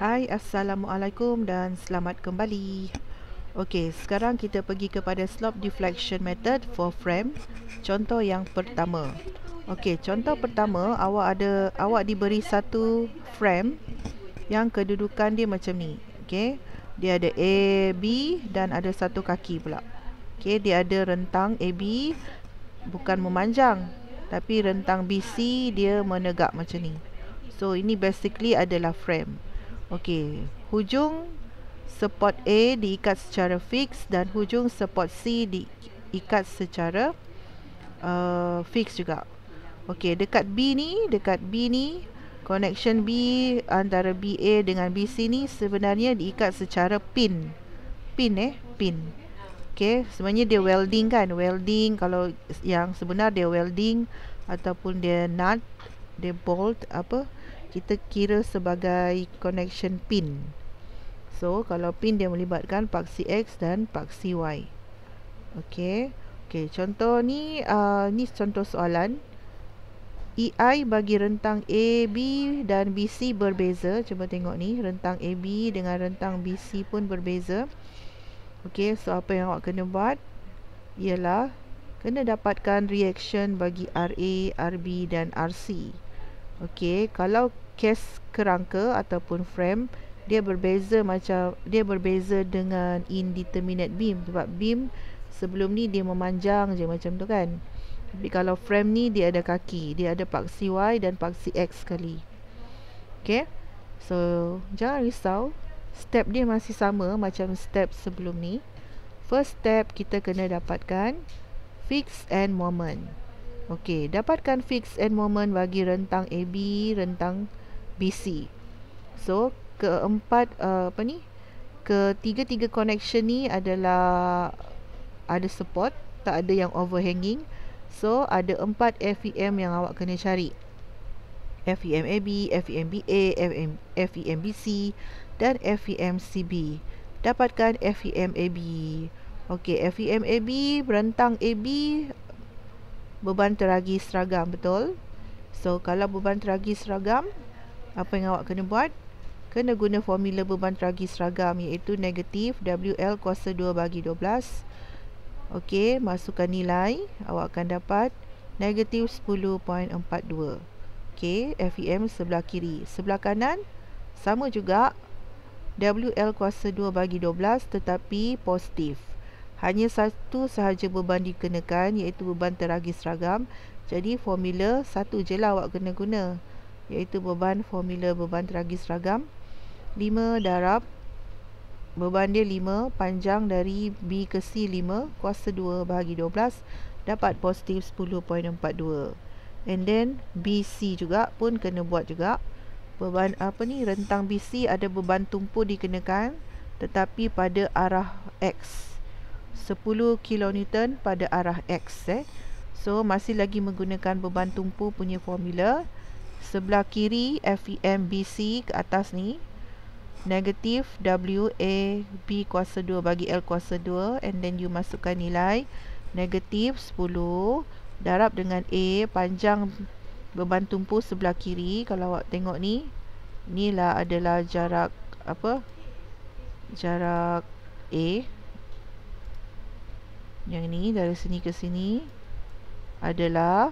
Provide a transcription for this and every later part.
Hai Assalamualaikum dan selamat kembali Ok sekarang kita pergi kepada slope deflection method for frame Contoh yang pertama Ok contoh pertama awak ada awak diberi satu frame Yang kedudukan dia macam ni Ok dia ada A, B dan ada satu kaki pula Ok dia ada rentang A, B Bukan memanjang Tapi rentang B, C dia menegak macam ni So ini basically adalah frame Okey, hujung support A diikat secara fix dan hujung support C diikat secara uh, fix juga. Okey, dekat B ni, dekat B ni, connection B antara B A dengan B C ni sebenarnya diikat secara pin. Pin eh, pin. Okey, sebenarnya dia welding kan? Welding kalau yang sebenar dia welding ataupun dia nut, dia bolt apa? kita kira sebagai connection pin. So, kalau pin dia melibatkan paksi X dan paksi Y. Okey. Okey, contoh ni uh, ni contoh soalan. EI bagi rentang AB dan BC berbeza. Cuba tengok ni, rentang AB dengan rentang BC pun berbeza. Okey, so apa yang awak kena buat? Ialah kena dapatkan reaction bagi RA, RB dan RC. Okey, kalau kes kerangka ataupun frame dia berbeza macam dia berbeza dengan indeterminate beam sebab beam sebelum ni dia memanjang je macam tu kan. Tapi kalau frame ni dia ada kaki, dia ada paksi Y dan paksi X sekali. Okey. So, jangan risau. Step dia masih sama macam step sebelum ni. First step kita kena dapatkan fix and moment. Okey, dapatkan fix and moment bagi rentang AB, rentang BC. So, keempat uh, apa ni? Ketiga-tiga connection ni adalah ada support, tak ada yang overhanging. So, ada empat FEM yang awak kena cari. FEM AB, FEM BA, FEM e BC dan FEM CB. Dapatkan FEM AB. Okey, FEM AB, rentang AB beban teragi seragam betul so kalau beban teragi seragam apa yang awak kena buat kena guna formula beban teragi seragam iaitu negatif WL kuasa 2 bagi 12 ok masukkan nilai awak akan dapat negatif 10.42 ok FEM sebelah kiri sebelah kanan sama juga WL kuasa 2 bagi 12 tetapi positif hanya satu sahaja beban dikenakan iaitu beban teragi seragam. Jadi formula satu je lah awak kena guna iaitu beban formula beban teragi seragam. 5 darab beban dia 5 panjang dari B ke C 5 kuasa 2 bahagi 12 dapat positif 10.42. And then BC juga pun kena buat juga. Beban apa ni rentang BC ada beban tumpu dikenakan tetapi pada arah X. 10 kN pada arah X eh. So masih lagi menggunakan beban tumpu punya formula Sebelah kiri FEMBC ke atas ni Negatif WAB kuasa 2 bagi L kuasa 2 And then you masukkan nilai Negatif 10 Darab dengan A panjang beban tumpu sebelah kiri Kalau awak tengok ni Inilah adalah jarak apa Jarak A yang ni dari sini ke sini adalah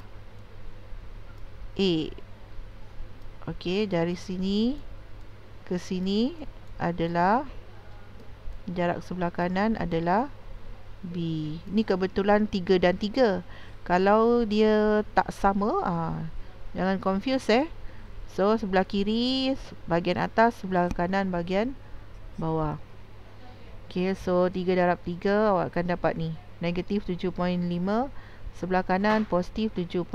A. Okey, dari sini ke sini adalah jarak sebelah kanan adalah B. Ni kebetulan 3 dan 3. Kalau dia tak sama, ah jangan confuse eh. So sebelah kiri bahagian atas, sebelah kanan bahagian bawah. Okey, so 3 darab 3 awak akan dapat ni negatif 7.5 sebelah kanan positif 7.5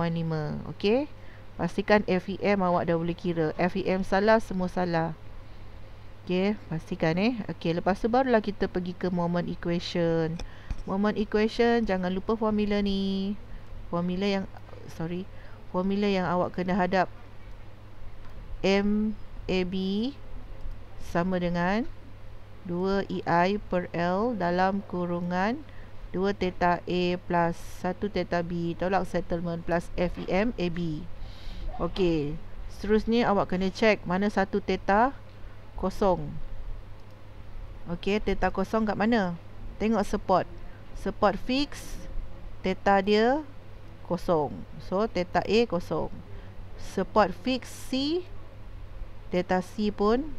ok pastikan FEM awak dah boleh kira FEM salah semua salah ok pastikan eh ok lepas tu barulah kita pergi ke moment equation moment equation jangan lupa formula ni formula yang sorry formula yang awak kena hadap M AB sama dengan 2EI per L dalam kurungan 2 2 theta A plus 1 theta B tolak settlement plus FEM AB. Okey. Seterusnya awak kena check mana 1 theta kosong. Okey, theta kosong kat mana? Tengok support. Support fix theta dia kosong. So theta A kosong. Support fix C theta C pun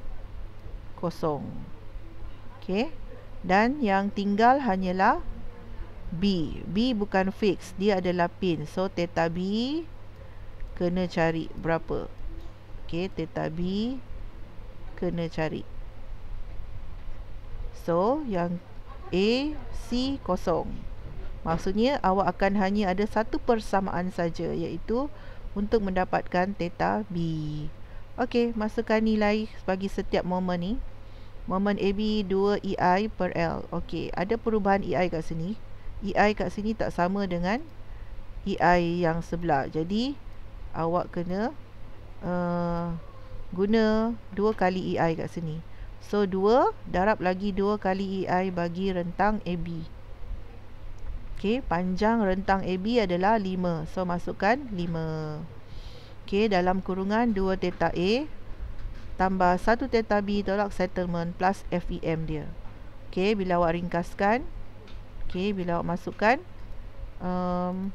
kosong. Okey. Dan yang tinggal hanyalah B B bukan fix Dia adalah pin So theta B Kena cari berapa Okay theta B Kena cari So yang A C kosong Maksudnya awak akan hanya ada satu persamaan saja Iaitu untuk mendapatkan theta B Okey, masukkan nilai bagi setiap momen ni Momen AB 2EI per L Okey, ada perubahan EI kat sini EI kat sini tak sama dengan EI yang sebelah. Jadi awak kena uh, guna dua kali EI kat sini. So dua darab lagi dua kali EI bagi rentang AB. Okay, panjang rentang AB adalah 5. So masukkan 5. Okay, dalam kurungan 2 theta A tambah 1 theta B tolak settlement plus FEM dia. Okay, bila awak ringkaskan Okey, bila awak masukkan um,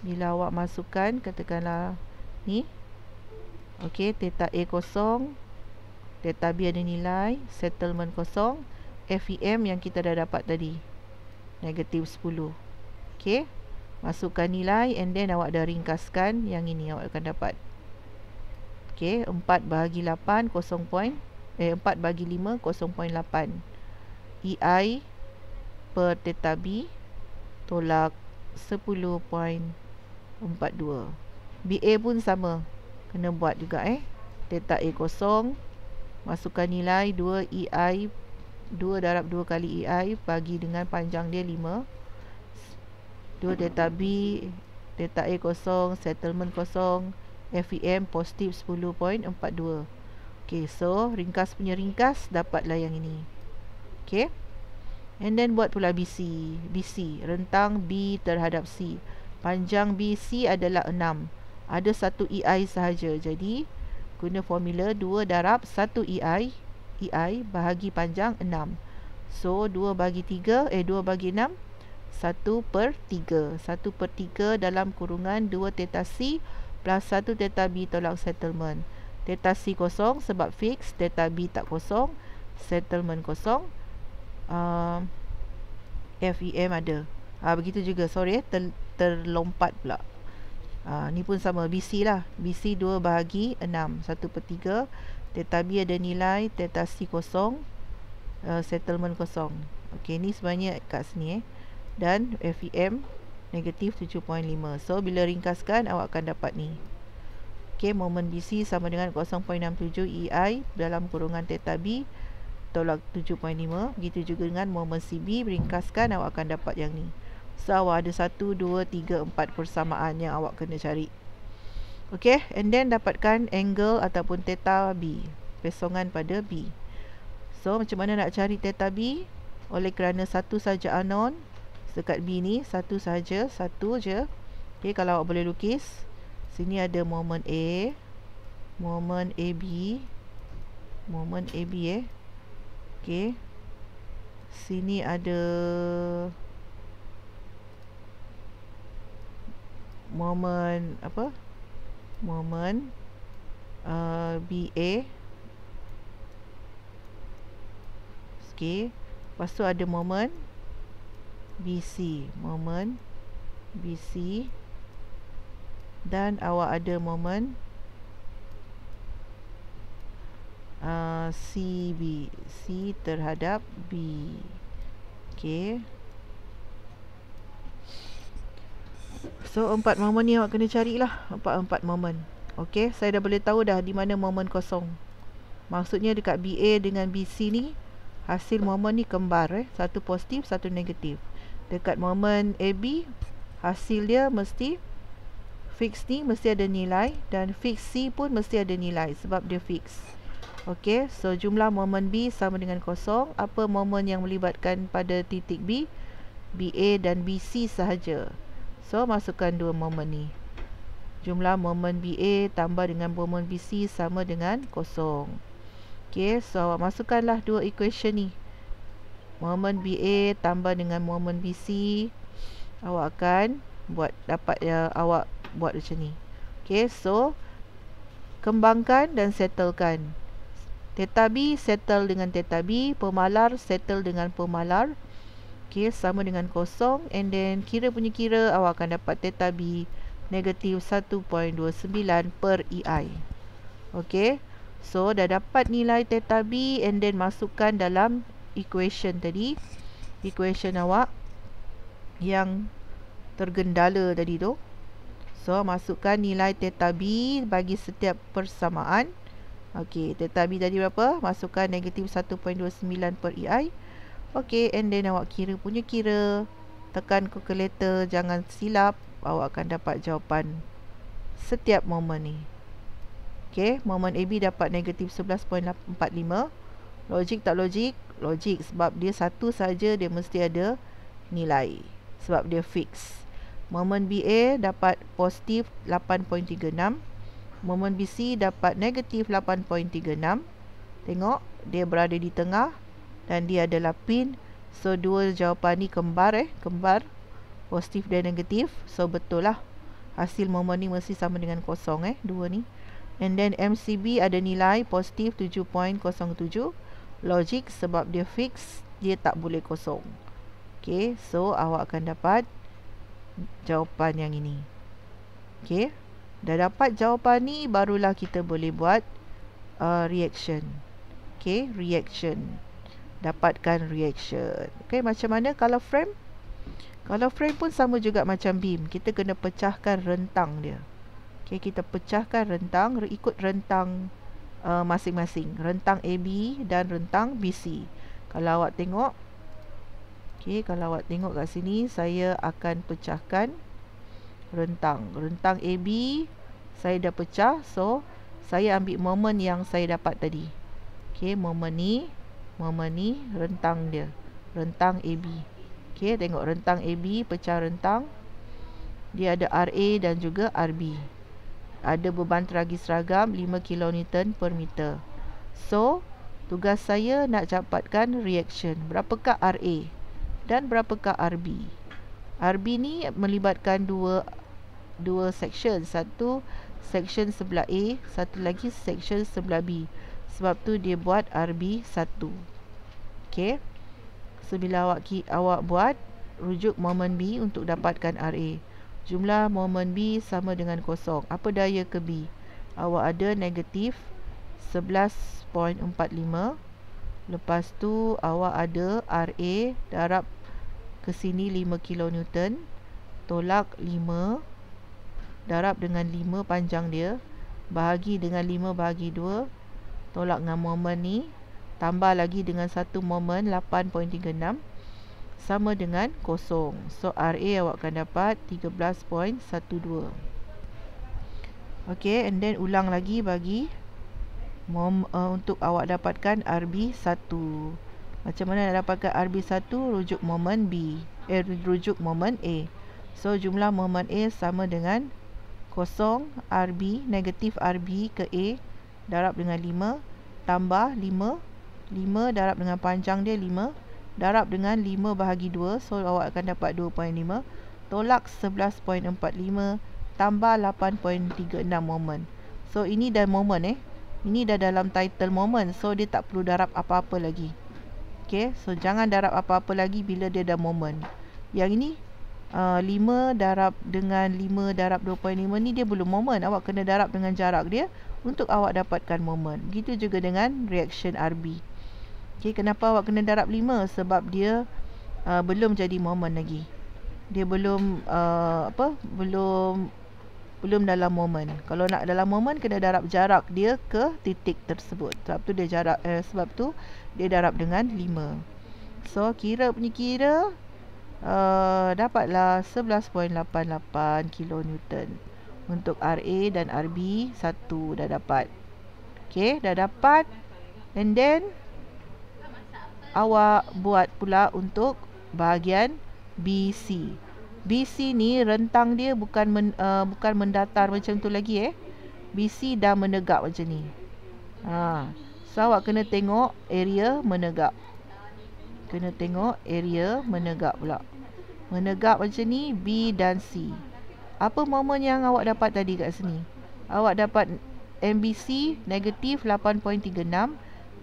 bila awak masukkan katakanlah ni Okey, theta A kosong theta B ada nilai settlement kosong FEM yang kita dah dapat tadi negatif 10 Okey, masukkan nilai and then awak dah ringkaskan yang ini awak akan dapat Okey, 4 bahagi 8 0 point eh 4 bahagi 5 0.8 EI per tetabi tolak 10.42 BA pun sama kena buat juga eh delta A kosong masukkan nilai 2 EI 2 darab 2 kali EI bagi dengan panjang dia 5 2 delta B delta A kosong settlement kosong FEM positif 10.42 ok so ringkas punya ringkas dapatlah yang ini ok And then buat pula BC. BC, rentang B terhadap C. Panjang BC adalah 6. Ada 1 EI sahaja. Jadi, guna formula 2 darab 1 EI. EI bahagi panjang 6. So, 2 bagi 3, eh 2 bagi 6. 1 per 3. 1 per 3 dalam kurungan 2 teta C plus 1 teta B tolak settlement. Teta C kosong sebab fix. Teta B tak kosong. Settlement kosong uh, FEM ada uh, Begitu juga sorry eh ter, Terlompat pula uh, Ni pun sama BC lah BC 2 bahagi 6 1 per 3 Theta B ada nilai Theta C kosong uh, Settlement kosong Okay ni sebenarnya kat sini eh Dan FEM Negatif 7.5 So bila ringkaskan awak akan dapat ni Okay moment BC sama dengan 0.67 EI e Dalam kurungan theta B tolak 7.5 begitu juga dengan moment CB ringkaskan awak akan dapat yang ni so awak ada 1, 2, 3, 4 persamaan yang awak kena cari ok and then dapatkan angle ataupun theta B pesongan pada B so macam mana nak cari theta B oleh kerana satu saja anon dekat B ni satu saja, satu je ok kalau awak boleh lukis sini ada moment A moment AB moment AB eh Okey. Sini ada Mormon apa? Mormon uh, BA. Okey. Lepas tu ada Mormon BC. Mormon BC. Dan awak ada Mormon Uh, c B C terhadap B. Okay. So empat momen ni awak kena carilah Empat-empat momen Okay saya dah boleh tahu dah di mana momen kosong Maksudnya dekat BA dengan b c ni Hasil momen ni kembar eh Satu positif satu negatif Dekat momen b Hasil dia mesti Fix ni mesti ada nilai Dan fix C pun mesti ada nilai Sebab dia fix ok, so jumlah momen B sama dengan kosong, apa momen yang melibatkan pada titik B BA dan BC sahaja so masukkan dua momen ni jumlah momen BA tambah dengan momen BC sama dengan kosong ok, so awak masukkanlah dua equation ni Momen BA tambah dengan momen BC awak akan buat dapat ya awak buat macam ni ok, so kembangkan dan settlekan Theta B settle dengan theta B. Pemalar settle dengan pemalar. Okay, sama dengan kosong. And then, kira punya kira, awak akan dapat theta B negatif 1.29 per EI. Okay. So, dah dapat nilai theta B and then masukkan dalam equation tadi. Equation awak yang tergendala tadi tu. So, masukkan nilai theta B bagi setiap persamaan. Okey, delta B tadi berapa? Masukkan negatif 1.29 per EI. Okey, and then awak kira punya kira. Tekan calculator, jangan silap. Awak akan dapat jawapan setiap momen ni. Okey, moment AB dapat negatif 11.45. Logik tak logik? Logik sebab dia satu saja dia mesti ada nilai. Sebab dia fix. Moment BA dapat positif 8.36. Moment BC dapat negatif 8.36. Tengok, dia berada di tengah dan dia adalah pin. So, dua jawapan ni kembar eh, kembar. Positif dan negatif. So, betul lah. Hasil momen ni mesti sama dengan kosong eh, dua ni. And then MCB ada nilai positif 7.07. Logik sebab dia fix, dia tak boleh kosong. Okay, so awak akan dapat jawapan yang ini. Okay. Dah dapat jawapan ni barulah kita boleh buat uh, reaction. Okay, reaction. Dapatkan reaction. Okay, macam mana kalau frame? Kalau frame pun sama juga macam beam. Kita kena pecahkan rentang dia. Okay, kita pecahkan rentang ikut rentang uh, masing-masing. Uh, rentang AB dan rentang BC. Kalau awak tengok. Okay, kalau awak tengok kat sini saya akan pecahkan rentang rentang AB saya dah pecah so saya ambil moment yang saya dapat tadi okey moment ni moment ni rentang dia rentang AB okey tengok rentang AB pecah rentang dia ada RA dan juga RB ada beban teragi seragam 5 kN per meter so tugas saya nak dapatkan reaction berapakah RA dan berapakah RB RB ni melibatkan dua dua section satu section sebelah A satu lagi section sebelah B sebab tu dia buat RB1 ok so bila awak, ki, awak buat rujuk moment B untuk dapatkan RA jumlah moment B sama dengan kosong apa daya ke B awak ada negatif 11.45 lepas tu awak ada RA darab ke sini 5 kN tolak darab dengan lima panjang dia bahagi dengan lima bahagi dua, tolak dengan momen ni tambah lagi dengan satu momen 8.36 sama dengan kosong. so RA awak akan dapat 13.12 ok and then ulang lagi bagi mom, uh, untuk awak dapatkan RB1 macam mana nak dapatkan RB1 rujuk momen B eh rujuk momen A so jumlah momen A sama dengan 13.12 kosong RB negatif RB ke A darab dengan 5 tambah 5 5 darab dengan panjang dia 5 darab dengan 5 bahagi 2 so awak akan dapat 2.5 tolak 11.45 tambah 8.36 moment so ini dah moment eh ini dah dalam title moment so dia tak perlu darab apa-apa lagi Okay, so jangan darab apa-apa lagi bila dia dah moment. Yang ini uh, 5 darab dengan 5 darab 2.5 ni dia belum moment awak kena darab dengan jarak dia untuk awak dapatkan moment begitu juga dengan reaction RB okay, kenapa awak kena darab 5 sebab dia uh, belum jadi moment lagi dia belum uh, apa belum belum dalam moment kalau nak dalam moment kena darab jarak dia ke titik tersebut sebab tu dia jarak eh, sebab tu dia darab dengan 5 so kira punya kira Eh, dapatlah 11.88 kN untuk RA dan RB satu dah dapat Okay, dah dapat and then awak buat pula untuk bahagian BC BC ni rentang dia bukan men, uh, bukan mendatar macam tu lagi eh BC dah menegak macam ni ha. so awak kena tengok area menegak kena tengok area menegak pula menegak macam ni B dan C apa momen yang awak dapat tadi kat sini awak dapat MBC negatif 8.36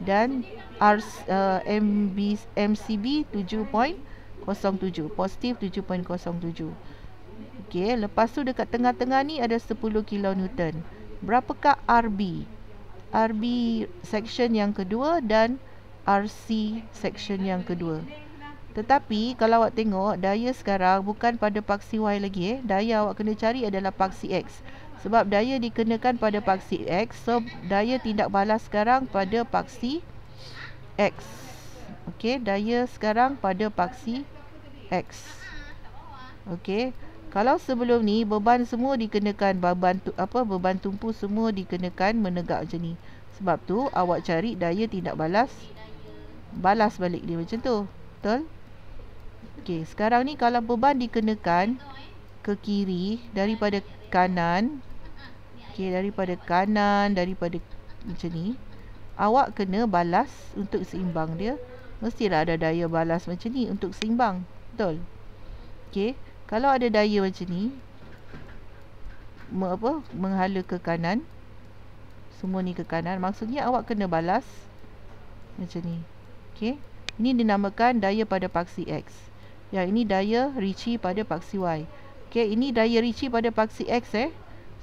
dan R, uh, MB, MCB 7.07 positif 7.07 ok lepas tu dekat tengah-tengah ni ada 10 kN berapakah RB RB section yang kedua dan RC section yang kedua. Tetapi kalau awak tengok daya sekarang bukan pada paksi Y lagi eh. Daya awak kena cari adalah paksi X. Sebab daya dikenakan pada paksi X. So daya tindak balas sekarang pada paksi X. Okey, daya sekarang pada paksi X. Okey. Kalau sebelum ni beban semua dikenakan beban tu, apa beban tumpu semua dikenakan menegak macam ni. Sebab tu awak cari daya tindak balas balas balik dia macam tu betul okey sekarang ni kalau beban dikenakan ke kiri daripada kanan okey daripada kanan daripada macam ni awak kena balas untuk seimbang dia mestilah ada daya balas macam ni untuk seimbang betul okey kalau ada daya macam ni apa menghala ke kanan semua ni ke kanan maksudnya awak kena balas macam ni Okey. Ini dinamakan daya pada paksi X. Yang ini daya Ricci pada paksi Y. Okey, ini daya Ricci pada paksi X eh.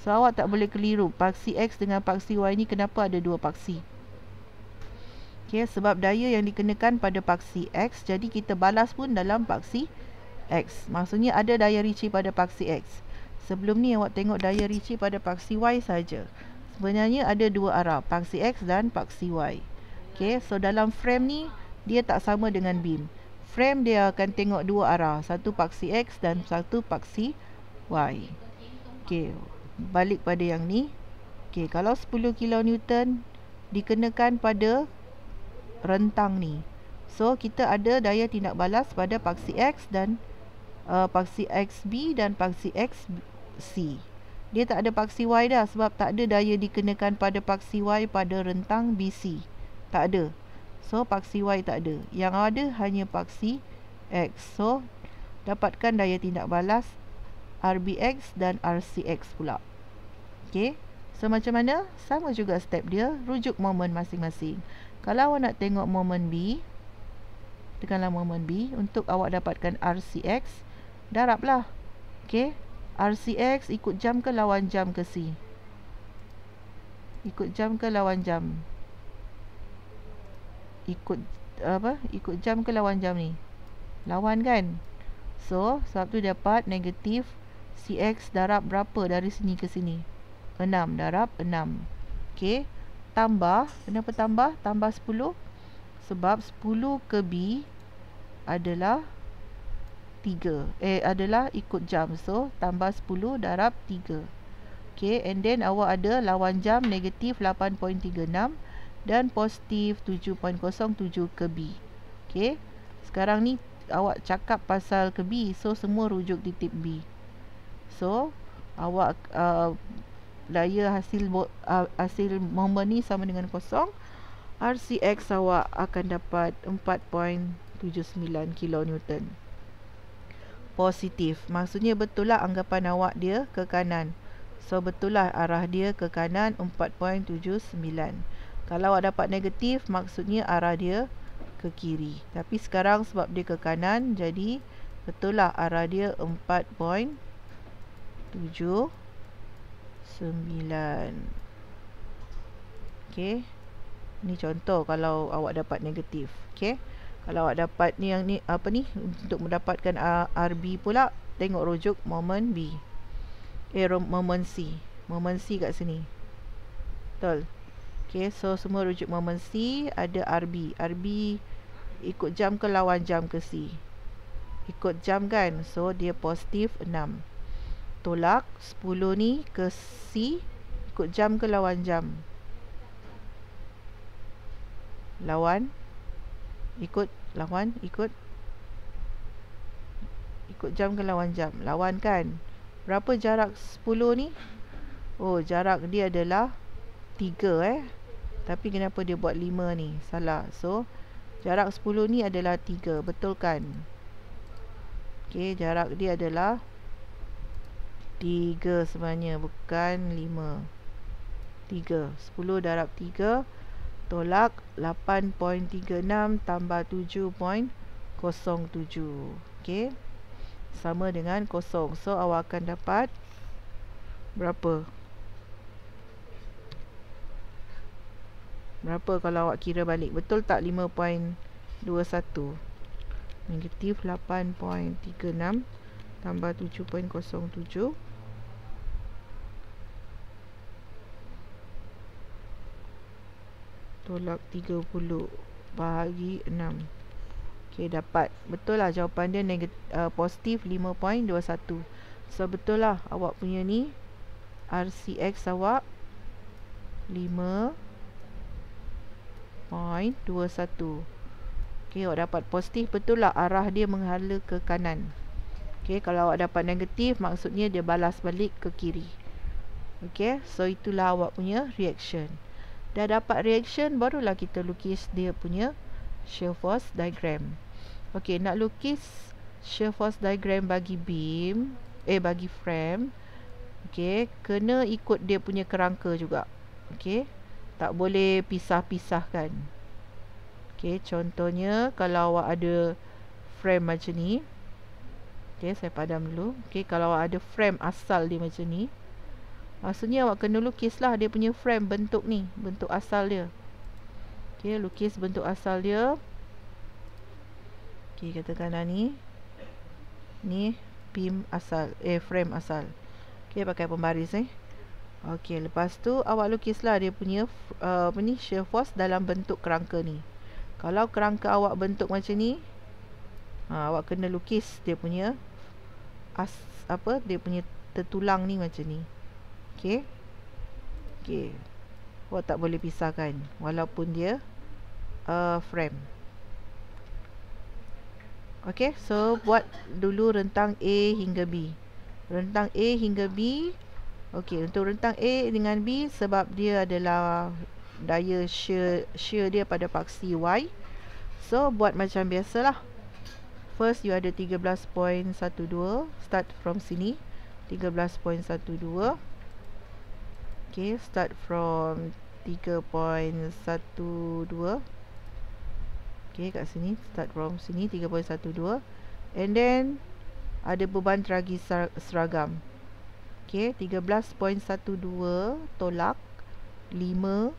So awak tak boleh keliru. Paksi X dengan paksi Y ni kenapa ada dua paksi? Okey, sebab daya yang dikenakan pada paksi X, jadi kita balas pun dalam paksi X. Maksudnya ada daya Ricci pada paksi X. Sebelum ni awak tengok daya Ricci pada paksi Y saja. Sebenarnya ada dua arah, paksi X dan paksi Y. Okey, so dalam frame ni dia tak sama dengan beam. Frame dia akan tengok dua arah, satu paksi X dan satu paksi Y. Okey, balik pada yang ni. Okey, kalau 10 kilo newton dikenakan pada rentang ni. So, kita ada daya tindak balas pada paksi X dan uh, paksi XB dan paksi XC. Dia tak ada paksi Y dah sebab tak ada daya dikenakan pada paksi Y pada rentang BC. Tak ada. So paksi Y tak ada Yang ada hanya paksi X So dapatkan daya tindak balas RBX dan RCX pula Okay So macam mana? Sama juga step dia Rujuk momen masing-masing Kalau awak nak tengok momen B Tekanlah momen B Untuk awak dapatkan RCX Daraplah Okay RCX ikut jam ke lawan jam ke C Ikut jam ke lawan jam ikut apa ikut jam ke lawan jam ni lawan kan so sebab tu dapat negatif cx darab berapa dari sini ke sini 6 darab 6 ok tambah kenapa tambah tambah 10 sebab 10 ke b adalah 3 eh adalah ikut jam so tambah 10 darab 3 ok and then awak ada lawan jam negatif 8.36 dan positif 7.07 b, Okey. Sekarang ni awak cakap pasal ke b, so semua rujuk titik B. So, awak uh, daya hasil uh, hasil momen ni sama dengan kosong. RCX awak akan dapat 4.79 kN. Positif. Maksudnya betul lah anggapan awak dia ke kanan. So betul lah arah dia ke kanan 4.79. Kalau awak dapat negatif, maksudnya arah dia ke kiri. Tapi sekarang sebab dia ke kanan, jadi betul lah arah dia sembilan. Okay. Ini contoh kalau awak dapat negatif. Okay. Kalau awak dapat ni yang ni apa ni untuk mendapatkan ah, RB pula tengok rujuk moment B. Eh moment C. Moment C kat sini. Betul. Okay, so semua rujuk momen C ada RB. RB ikut jam ke lawan jam ke C? Ikut jam kan? So, dia positif 6. Tolak 10 ni ke C. Ikut jam ke lawan jam? Lawan. Ikut. Lawan. Ikut. Ikut jam ke lawan jam? Lawan kan? Berapa jarak 10 ni? Oh, jarak dia adalah 3 eh. Tapi kenapa dia buat 5 ni? Salah. So, jarak 10 ni adalah 3. Betul kan? Okay, jarak dia adalah 3 sebenarnya. Bukan 5. 3. 10 darab 3. Tolak 8.36 tambah 7.07. Okay. Sama dengan 0. So, awak akan dapat Berapa? Berapa kalau awak kira balik Betul tak 5.21 Negatif 8.36 Tambah 7.07 Tolak 30 Bahagi 6 Okay, dapat. Betul lah jawapan dia negatif, uh, positif 5.21. So, betul lah awak punya ni RCX awak point 21 ok, awak dapat positif betul lah arah dia menghala ke kanan ok, kalau awak dapat negatif maksudnya dia balas balik ke kiri ok, so itulah awak punya reaction dah dapat reaction, barulah kita lukis dia punya shear force diagram ok, nak lukis shear force diagram bagi beam eh, bagi frame ok, kena ikut dia punya kerangka juga ok, ok tak boleh pisah-pisahkan. Okey, contohnya kalau awak ada frame macam ni. Okey, saya padam dulu. Okey, kalau awak ada frame asal dia macam ni. Maksudnya awak kena lukis lah dia punya frame bentuk ni, bentuk asal dia. Okey, lukis bentuk asal dia. Okey, katakan ni. Ni pim asal, eh frame asal. Okey, pakai pembaris eh. Okey, lepas tu awak lukislah dia punya uh, apa ni shear force dalam bentuk kerangka ni. Kalau kerangka awak bentuk macam ni, ha, awak kena lukis dia punya as, apa dia punya tertulang ni macam ni. Okey. Okey. Awak tak boleh pisahkan walaupun dia uh, frame. Okey, so buat dulu rentang A hingga B. Rentang A hingga B Okey, untuk rentang A dengan B sebab dia adalah daya shear shear dia pada paksi Y. So buat macam biasalah. First you ada 13.12 start from sini. 13.12. Okey, start from 3.12. Okey, kat sini start from sini 3.12. And then ada beban tragi seragam. Okey, 13.12 tolak 5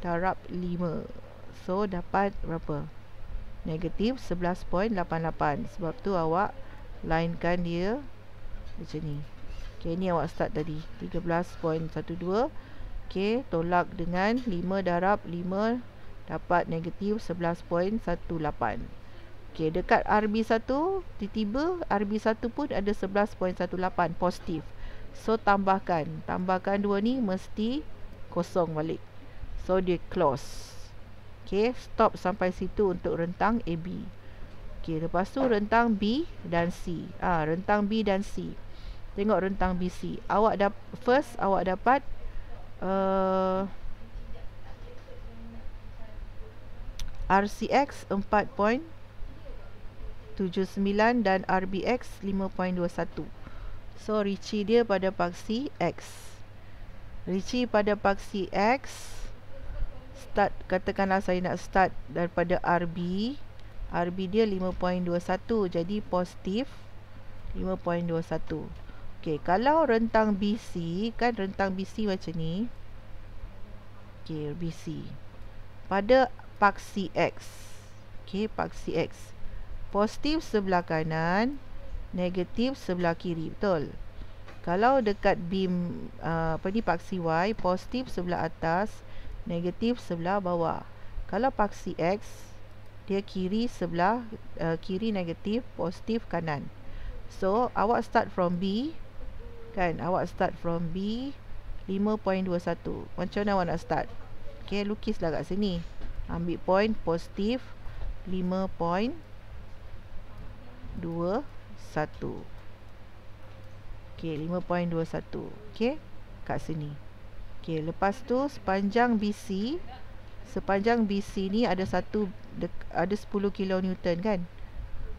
darab 5. So dapat berapa? Negatif 11.88. Sebab tu awak linekan dia macam ni. Okey, ni awak start tadi. 13.12 okey, tolak dengan 5 darab 5 dapat negatif 11.18. Okey, dekat RB1 tiba-tiba RB1 pun ada 11.18 positif. So tambahkan Tambahkan dua ni mesti kosong balik So dia close Okay stop sampai situ untuk rentang AB Okay lepas tu rentang B dan C Ah ha, Rentang B dan C Tengok rentang BC Awak dah first awak dapat uh, RCX 4.5 79 dan RBX So Richie dia pada paksi X Richie pada paksi X Start Katakanlah saya nak start daripada RB RB dia 5.21 Jadi positif 5.21 Okay, kalau rentang BC Kan rentang BC macam ni Okey, BC Pada paksi X Okey, paksi X Positif sebelah kanan negatif sebelah kiri betul kalau dekat beam uh, apa ni paksi y positif sebelah atas negatif sebelah bawah kalau paksi x dia kiri sebelah uh, kiri negatif positif kanan so awak start from b kan awak start from b 5.21 macam mana awak nak start okey lukislah kat sini ambil point positif 5.2 1 Okey 5.21 Okey kat sini Okey lepas tu sepanjang BC Sepanjang BC ni ada satu Ada 10 kN kan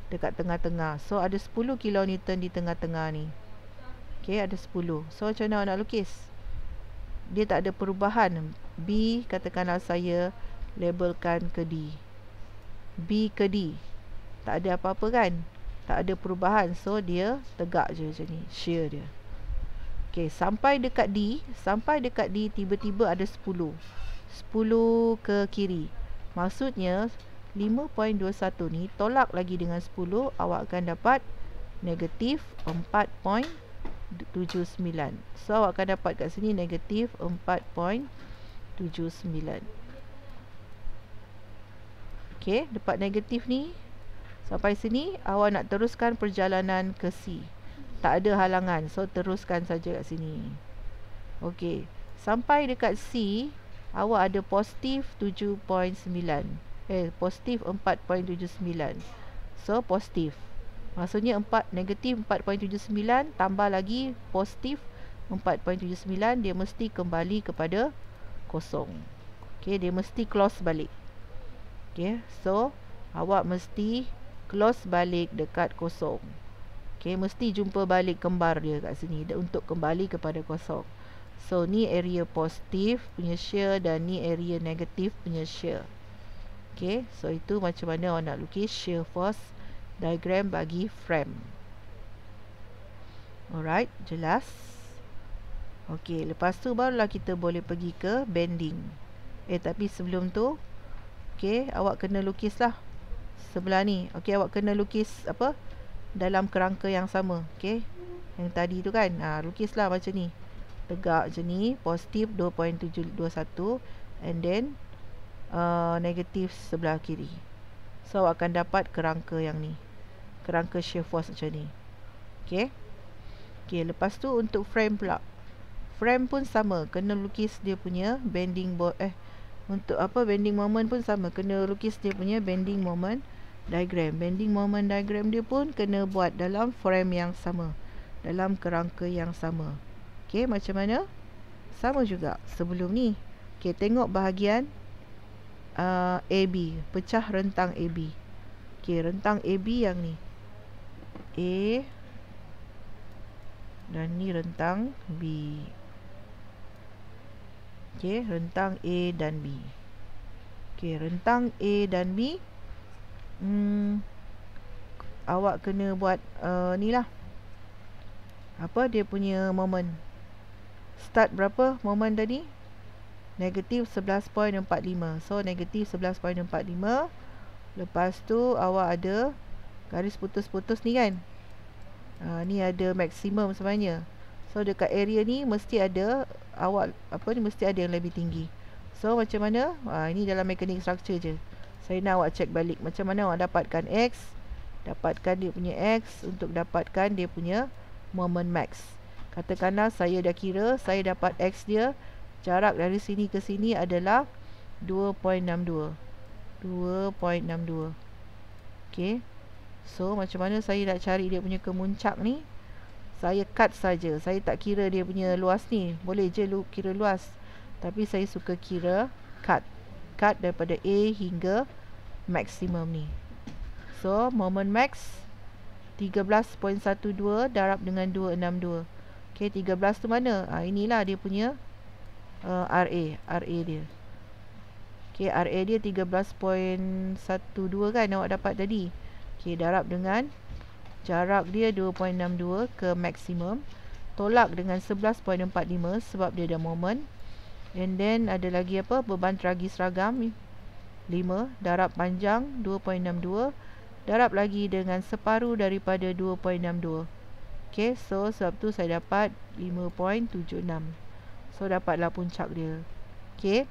Dekat tengah-tengah So ada 10 kN di tengah-tengah ni Okey ada 10 So macam mana nak lukis Dia tak ada perubahan B katakanlah saya labelkan ke D B ke D tak ada apa-apa kan tak ada perubahan so dia tegak je macam ni shear dia okey sampai dekat D sampai dekat D tiba-tiba ada 10 10 ke kiri maksudnya 5.21 ni tolak lagi dengan 10 awak akan dapat negatif 4.79 so awak akan dapat kat sini negatif 4.79 Okay, dapat negatif ni Sampai sini awak nak teruskan perjalanan ke C. Tak ada halangan. So teruskan saja kat sini. Okey. Sampai dekat C, awak ada positif 7.9. Eh, positif 4.79. So positif. Maksudnya 4 negatif 4.79 tambah lagi positif 4.79 dia mesti kembali kepada kosong. Okey, dia mesti close balik. Okey, so awak mesti close balik dekat kosong. Okay, mesti jumpa balik kembar dia kat sini untuk kembali kepada kosong. So, ni area positif punya share dan ni area negatif punya share. Okay, so itu macam mana orang nak lukis share force diagram bagi frame. Alright, jelas. Okay, lepas tu barulah kita boleh pergi ke bending. Eh, tapi sebelum tu, okay, awak kena lukislah sebelah ni. Okey, awak kena lukis apa? Dalam kerangka yang sama. Okey. Yang tadi tu kan. Ha, lukislah macam ni. Tegak je ni. Positif 2.721. And then, uh, negatif sebelah kiri. So, awak akan dapat kerangka yang ni. Kerangka shear force macam ni. Okey. Okey, lepas tu untuk frame pula. Frame pun sama. Kena lukis dia punya bending board. Eh, untuk apa bending moment pun sama kena lukis dia punya bending moment diagram bending moment diagram dia pun kena buat dalam frame yang sama dalam kerangka yang sama okey macam mana sama juga sebelum ni okey tengok bahagian uh, AB pecah rentang AB okey rentang AB yang ni A dan ni rentang B Okey, rentang A dan B Okey, rentang A dan B hmm, awak kena buat uh, ni lah. apa dia punya moment start berapa moment tadi negatif 11.45 so negatif 11.45 lepas tu awak ada garis putus-putus ni kan uh, ni ada maksimum sebenarnya so dekat area ni mesti ada awak apa ni mesti ada yang lebih tinggi. So macam mana? Ha, ini dalam mekanik structure je. Saya nak awak check balik macam mana awak dapatkan x, dapatkan dia punya x untuk dapatkan dia punya moment max. Katakanlah saya dah kira saya dapat x dia jarak dari sini ke sini adalah 2.62. 2.62. Okey. So macam mana saya nak cari dia punya kemuncak ni? saya cut saja saya tak kira dia punya luas ni boleh je lu kira luas tapi saya suka kira cut cut daripada A hingga maksimum ni so moment max 13.12 darab dengan 262 ok 13 tu mana ha, inilah dia punya uh, RA RA dia ok RA dia 13.12 kan awak dapat tadi ok darab dengan 262 jarak dia 2.62 ke maksimum tolak dengan 11.45 sebab dia ada moment and then ada lagi apa beban teragi seragam 5 darab panjang 2.62 darab lagi dengan separuh daripada 2.62 ok so sebab tu saya dapat 5.76 so dapatlah puncak dia ok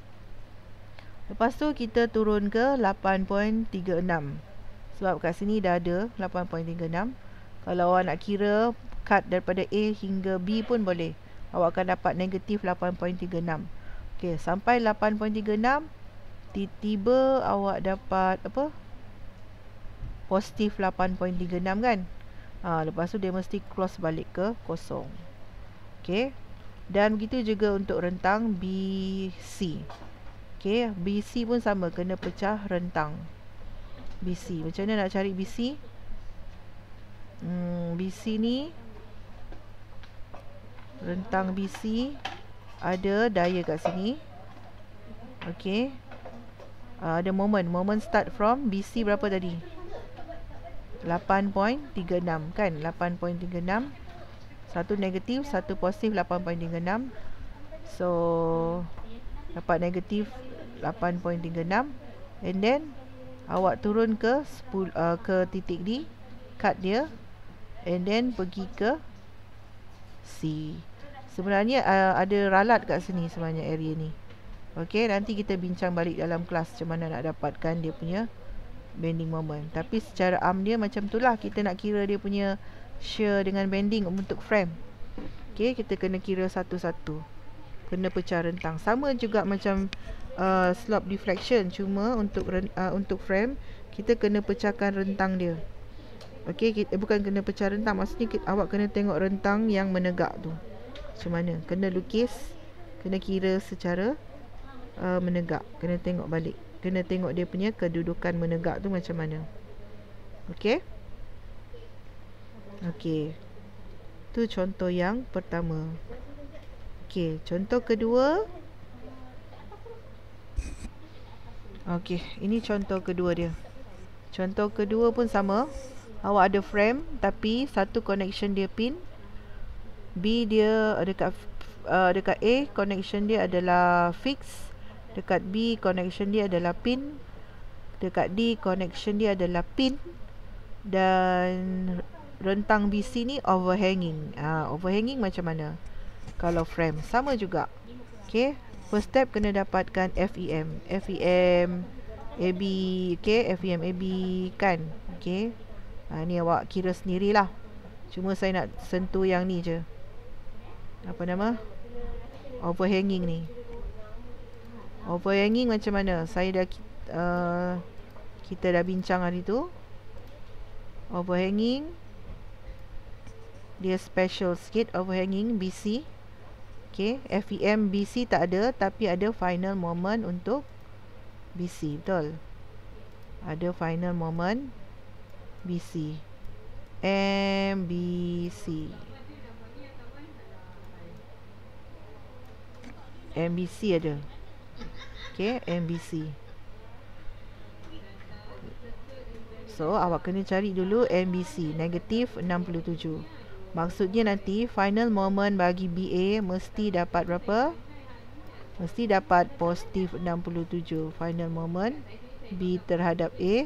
lepas tu kita turun ke 8.36 sebab kat sini dah ada 8.36 Kalau awak nak kira Cut daripada A hingga B pun boleh Awak akan dapat negatif 8.36 Okay sampai 8.36 Tiba-tiba awak dapat apa Positif 8.36 kan ha, Lepas tu dia mesti close balik ke kosong Okay Dan begitu juga untuk rentang B BC Okay BC pun sama kena pecah rentang BC. Macam mana nak cari BC? Hmm, BC ni rentang BC ada daya kat sini. Okey. Uh, ada moment. Moment start from BC berapa tadi? 8.36 kan? 8.36. Satu negatif, satu positif 8.36. So, dapat negatif 8.36. And then, awak turun ke spul, uh, ke titik ni, cut dia and then pergi ke C sebenarnya uh, ada ralat kat sini sebenarnya area ni Okey, nanti kita bincang balik dalam kelas macam mana nak dapatkan dia punya bending moment tapi secara am dia macam tu lah kita nak kira dia punya shear dengan bending untuk frame Okey, kita kena kira satu-satu kena pecah rentang sama juga macam uh, slope deflection cuma untuk uh, untuk frame kita kena pecahkan rentang dia. Okey, kita eh, bukan kena pecah rentang, maksudnya kita, awak kena tengok rentang yang menegak tu. Macam mana? Kena lukis, kena kira secara uh, menegak, kena tengok balik. Kena tengok dia punya kedudukan menegak tu macam mana. Okey. Okey. Tu contoh yang pertama. Okey, contoh kedua Okey, ini contoh kedua dia. Contoh kedua pun sama. Awak ada frame tapi satu connection dia pin. B dia dekat uh, dekat A connection dia adalah fix. Dekat B connection dia adalah pin. Dekat D connection dia adalah pin dan rentang BC ni overhanging. Ah uh, overhanging macam mana? Kalau frame sama juga. Okey. First step kena dapatkan FEM FEM AB Okay FEM AB Kan Okay ha, Ni awak kira sendirilah Cuma saya nak sentuh yang ni je Apa nama Overhanging ni Overhanging macam mana Saya dah uh, Kita dah bincang hari tu Overhanging Dia special sikit Overhanging BC Okay, FEM BC tak ada tapi ada final moment untuk BC betul ada final moment BC MBC MBC ada Okay, MBC so awak kena cari dulu MBC negatif enam puluh tujuh. Maksudnya nanti final moment bagi BA mesti dapat berapa? Mesti dapat positif 67 final moment B terhadap A.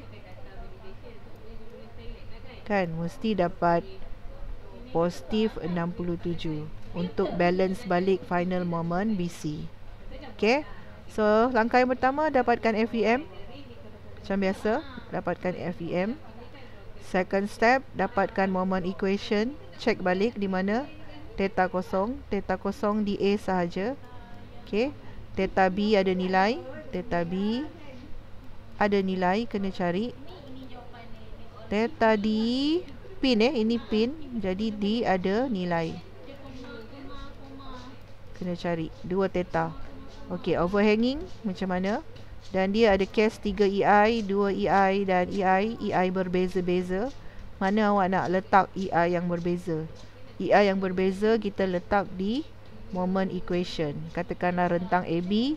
Kan? Mesti dapat positif 67 untuk balance balik final moment BC. Okay? So, langkah yang pertama dapatkan FEM. Macam biasa, dapatkan FEM. Second step, dapatkan moment equation check balik di mana theta kosong theta kosong di A sahaja okay. theta B ada nilai theta B ada nilai kena cari theta D pin eh ini pin jadi D ada nilai kena cari dua theta Okey, overhanging macam mana dan dia ada case 3 EI 2 EI dan EI EI berbeza-beza mana awak nak letak EI yang berbeza. EI yang berbeza kita letak di moment equation. Katakanlah rentang AB,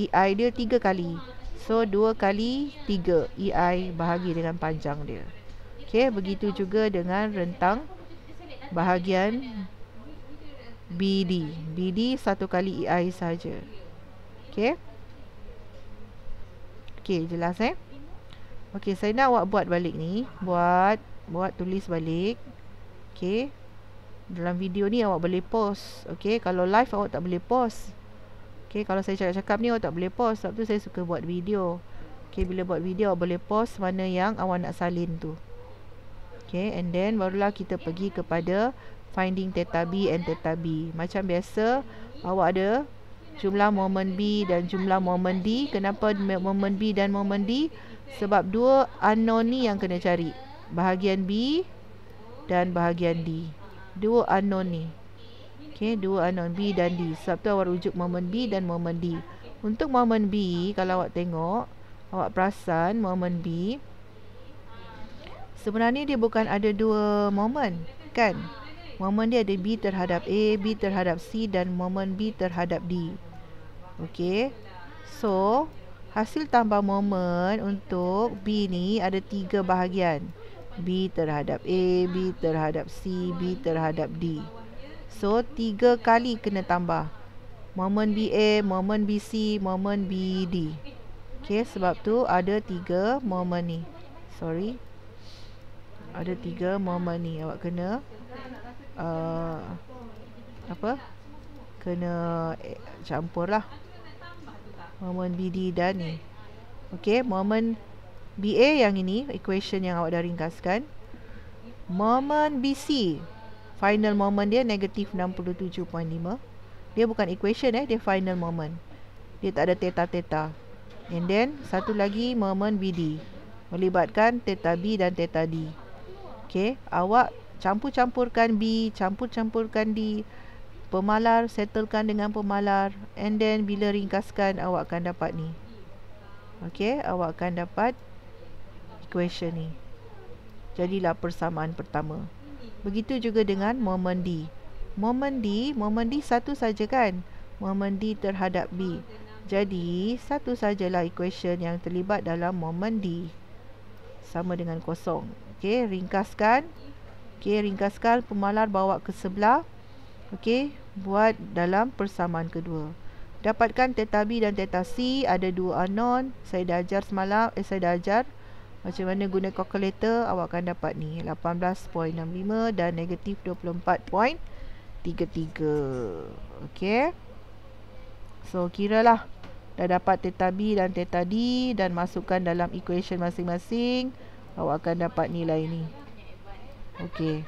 EI dia tiga kali. So, dua kali tiga EI bahagi dengan panjang dia. Okay, begitu juga dengan rentang bahagian BD. BD satu kali EI saja. Okay. Okay, jelas eh. Okay, saya nak awak buat balik ni. Buat buat tulis balik okey dalam video ni awak boleh post, okey kalau live awak tak boleh post, okey kalau saya cakap-cakap ni awak tak boleh post. sebab tu saya suka buat video okey bila buat video awak boleh post mana yang awak nak salin tu okey and then barulah kita pergi kepada finding theta b and theta b macam biasa awak ada jumlah moment b dan jumlah moment d kenapa moment b dan moment d sebab dua unknown ni yang kena cari bahagian B dan bahagian D. Dua unknown ni. Okay, dua unknown B dan D. Sebab tu awak rujuk moment B dan moment D. Untuk moment B, kalau awak tengok, awak perasan moment B, sebenarnya dia bukan ada dua moment, kan? Moment dia ada B terhadap A, B terhadap C dan moment B terhadap D. Okay. So, hasil tambah moment untuk B ni ada tiga bahagian. B terhadap A, B terhadap C, B terhadap D. So, tiga kali kena tambah. B Moment B C, BC, B D. Okay, sebab tu ada tiga momen ni. Sorry. Ada tiga momen ni. Awak kena... Uh, apa? Kena eh, campur lah. B D dan ni. Okay, moment BA yang ini equation yang awak dah ringkaskan moment BC final moment dia negatif 67.5 dia bukan equation eh dia final moment dia tak ada teta-teta and then satu lagi moment BD melibatkan teta B dan teta D okay awak campur-campurkan B campur-campurkan D pemalar settlekan dengan pemalar and then bila ringkaskan awak akan dapat ni okay awak akan dapat 67.5 equation ni. Jadilah persamaan pertama. Begitu juga dengan momen D. Momen D, momen D satu saja kan? Momen D terhadap B. Jadi, satu sajalah equation yang terlibat dalam momen D. Sama dengan kosong. Okey, ringkaskan. Okey, ringkaskan pemalar bawa ke sebelah. Okey, buat dalam persamaan kedua. Dapatkan teta B dan teta C. Ada dua unknown. Saya dah ajar semalam. Eh, saya dah ajar macam mana guna kalkulator awak akan dapat ni 18.65 dan negatif 24.33 ok so kira lah dah dapat theta B dan theta D dan masukkan dalam equation masing-masing awak akan dapat nilai ni ok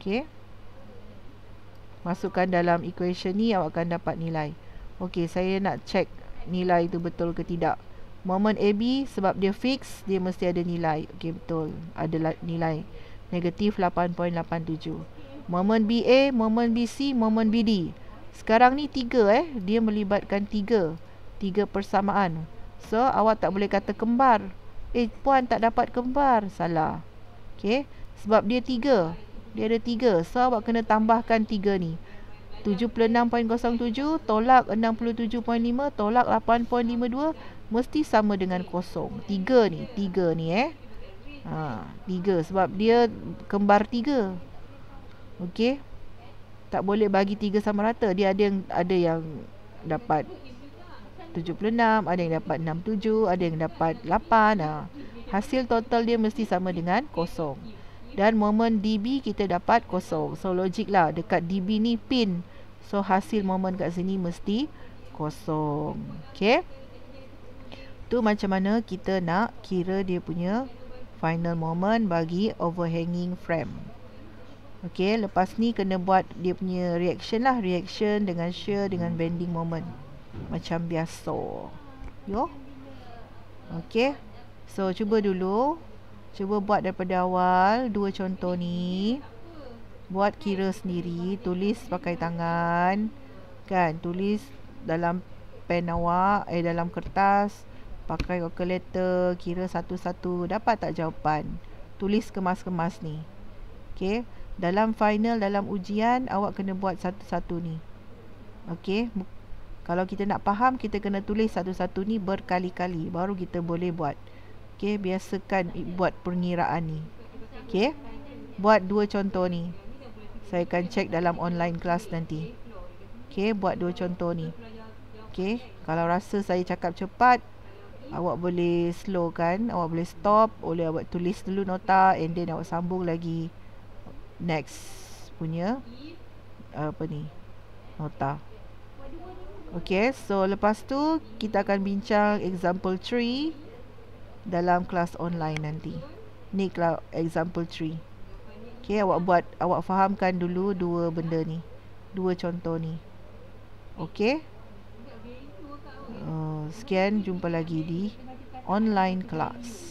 ok masukkan dalam equation ni awak akan dapat nilai ok saya nak check nilai tu betul ke tidak Moment AB sebab dia fix dia mesti ada nilai. Okay, betul. Ada nilai negatif 8.87. Moment BA, moment BC, moment BD. Sekarang ni tiga eh. Dia melibatkan tiga. Tiga persamaan. So awak tak boleh kata kembar. Eh puan tak dapat kembar. Salah. Okay, Sebab dia tiga. Dia ada tiga. So awak kena tambahkan tiga ni. 76.07 tolak 67.5 tolak 8.52 mesti sama dengan kosong. Tiga ni, tiga ni eh. Ha, tiga sebab dia kembar tiga. Okey. Tak boleh bagi tiga sama rata. Dia ada yang ada yang dapat 76, ada yang dapat 67, ada yang dapat 8. Ah. Ha. Hasil total dia mesti sama dengan kosong. Dan momen DB kita dapat kosong. So logik lah dekat DB ni pin. So hasil momen kat sini mesti kosong. Okey tu macam mana kita nak kira dia punya final moment bagi overhanging frame. Okey, lepas ni kena buat dia punya reaction lah, reaction dengan shear dengan bending moment. Macam biasa. Yo. Okey. So cuba dulu. Cuba buat daripada awal dua contoh ni. Buat kira sendiri, tulis pakai tangan. Kan, tulis dalam pen awak, eh dalam kertas, pakai calculator kira satu-satu dapat tak jawapan tulis kemas-kemas ni okay dalam final dalam ujian awak kena buat satu-satu ni okey kalau kita nak faham kita kena tulis satu-satu ni berkali-kali baru kita boleh buat okay biasakan buat pengiraan ni okay buat dua contoh ni saya akan cek dalam online kelas nanti okay buat dua contoh ni okay kalau rasa saya cakap cepat awak boleh slow kan awak boleh stop boleh awak tulis dulu nota and then awak sambung lagi next punya apa ni nota Okay, so lepas tu kita akan bincang example 3 dalam kelas online nanti. Ni kelas example 3. Okay, awak buat, awak fahamkan dulu dua benda ni. Dua contoh ni. Okay. Eh, sekian jumpa lagi di online class